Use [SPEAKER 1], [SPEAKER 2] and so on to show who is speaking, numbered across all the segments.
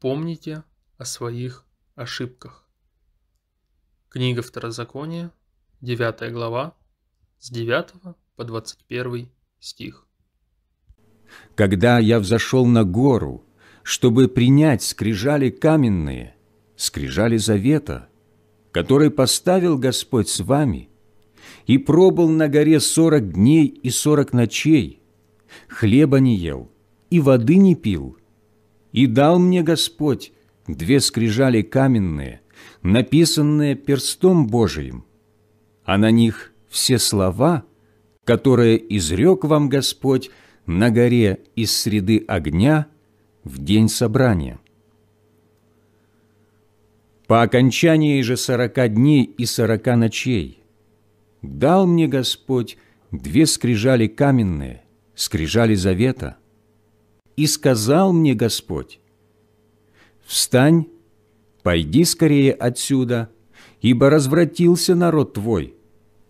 [SPEAKER 1] Помните о своих ошибках. Книга Второзакония, 9 глава, с 9 по 21 стих.
[SPEAKER 2] «Когда я взошел на гору, чтобы принять скрижали каменные, скрижали завета, который поставил Господь с вами, и пробыл на горе сорок дней и сорок ночей, хлеба не ел и воды не пил, и дал мне Господь две скрижали каменные, написанные перстом Божиим, а на них все слова, которые изрек вам Господь на горе из среды огня в день собрания. По окончании же сорока дней и сорока ночей дал мне Господь две скрижали каменные, скрижали завета – и сказал мне Господь, «Встань, пойди скорее отсюда, ибо развратился народ твой,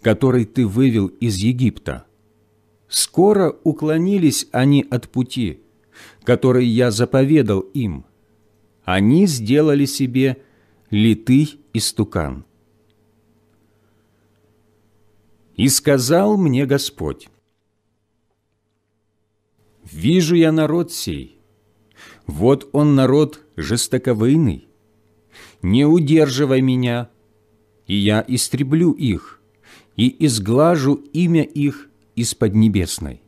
[SPEAKER 2] который ты вывел из Египта. Скоро уклонились они от пути, который я заповедал им. Они сделали себе литый истукан». И сказал мне Господь, «Вижу я народ сей, вот он народ жестоковыйный, не удерживай меня, и я истреблю их, и изглажу имя их из поднебесной.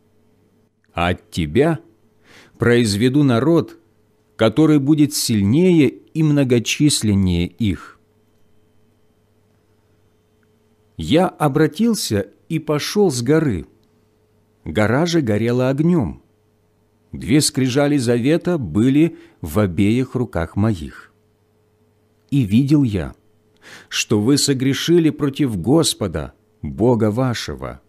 [SPEAKER 2] А от тебя произведу народ, который будет сильнее и многочисленнее их. Я обратился и пошел с горы. Гора же горела огнем. Две скрижали завета были в обеих руках моих. И видел я, что вы согрешили против Господа, Бога вашего,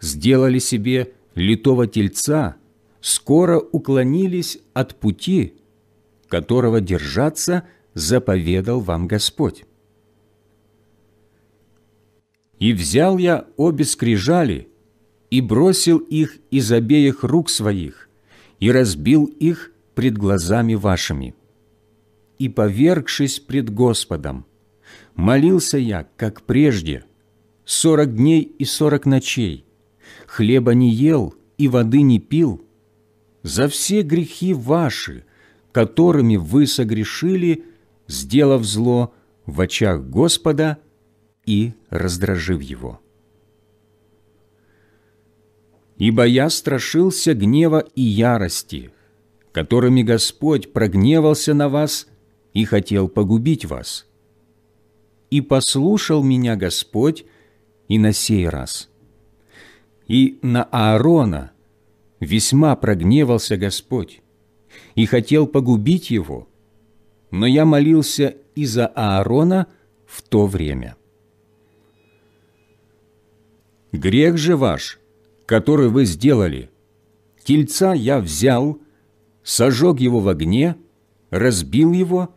[SPEAKER 2] сделали себе литого тельца, скоро уклонились от пути, которого держаться заповедал вам Господь. И взял я обе скрижали и бросил их из обеих рук своих, и разбил их пред глазами вашими. И, повергшись пред Господом, молился я, как прежде, сорок дней и сорок ночей, хлеба не ел и воды не пил, за все грехи ваши, которыми вы согрешили, сделав зло в очах Господа и раздражив его» ибо я страшился гнева и ярости, которыми Господь прогневался на вас и хотел погубить вас. И послушал меня Господь и на сей раз. И на Аарона весьма прогневался Господь и хотел погубить его, но я молился и за Аарона в то время. Грех же ваш который вы сделали. Тельца я взял, сожег его в огне, разбил его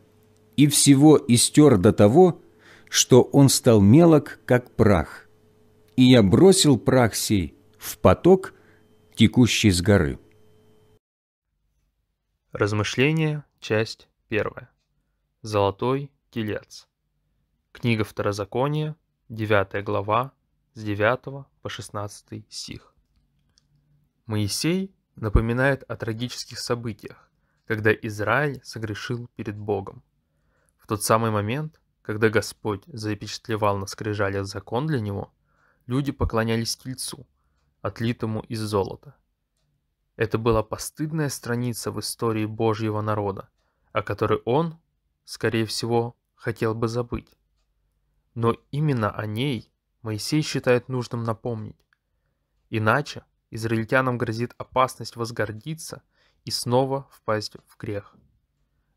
[SPEAKER 2] и всего истер до того, что он стал мелок, как прах. И я бросил прах сей в поток, текущий с горы.
[SPEAKER 1] Размышления, часть первая. Золотой телец. Книга Второзакония, 9 глава, с 9 по 16 стих. Моисей напоминает о трагических событиях, когда Израиль согрешил перед Богом. В тот самый момент, когда Господь запечатлевал на скрижале закон для него, люди поклонялись тельцу, отлитому из золота. Это была постыдная страница в истории Божьего народа, о которой он, скорее всего, хотел бы забыть. Но именно о ней Моисей считает нужным напомнить. Иначе Израильтянам грозит опасность возгордиться и снова впасть в грех.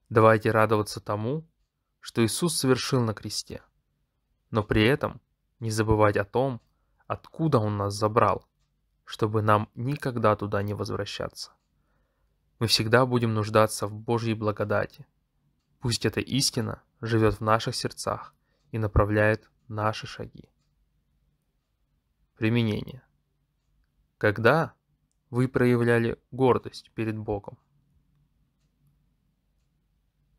[SPEAKER 1] Давайте радоваться тому, что Иисус совершил на кресте, но при этом не забывать о том, откуда Он нас забрал, чтобы нам никогда туда не возвращаться. Мы всегда будем нуждаться в Божьей благодати. Пусть эта истина живет в наших сердцах и направляет наши шаги. Применение. Когда вы проявляли гордость перед Богом?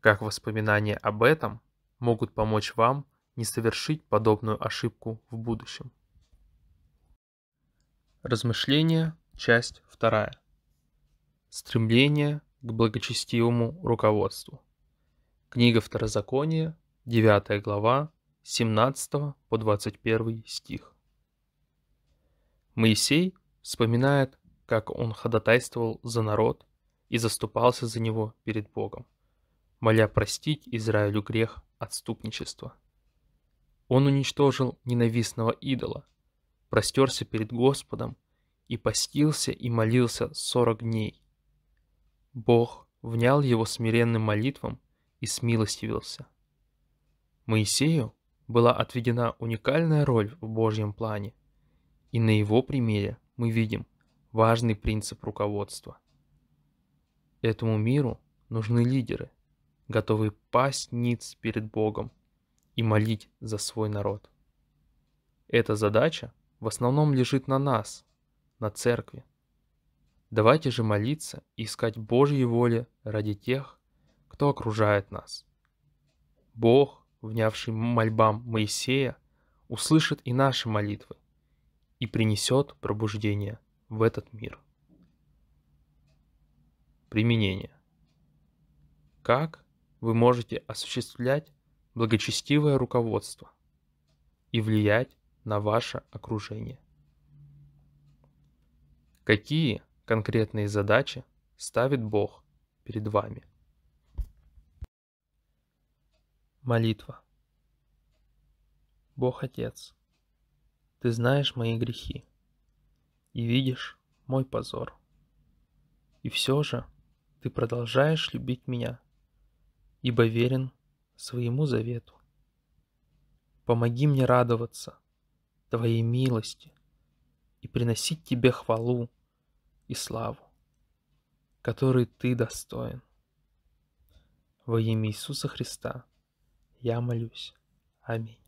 [SPEAKER 1] Как воспоминания об этом могут помочь вам не совершить подобную ошибку в будущем? Размышления, часть 2. Стремление к благочестивому руководству. Книга Второзакония, 9 глава, 17 по 21 стих. Моисей вспоминает, как он ходатайствовал за народ и заступался за него перед Богом, моля простить Израилю грех отступничества. Он уничтожил ненавистного идола, простерся перед Господом и постился и молился сорок дней. Бог внял его смиренным молитвам и смилостивился. Моисею была отведена уникальная роль в Божьем плане, и на его примере мы видим важный принцип руководства. Этому миру нужны лидеры, готовые пасть ниц перед Богом и молить за свой народ. Эта задача в основном лежит на нас, на церкви. Давайте же молиться и искать Божьей воли ради тех, кто окружает нас. Бог, внявший мольбам Моисея, услышит и наши молитвы – и принесет пробуждение в этот мир. Применение. Как вы можете осуществлять благочестивое руководство и влиять на ваше окружение? Какие конкретные задачи ставит Бог перед вами? Молитва. Бог Отец, ты знаешь мои грехи и видишь мой позор. И все же ты продолжаешь любить меня, ибо верен своему завету. Помоги мне радоваться Твоей милости и приносить Тебе хвалу и славу, которой Ты достоин. Во имя Иисуса Христа я молюсь. Аминь.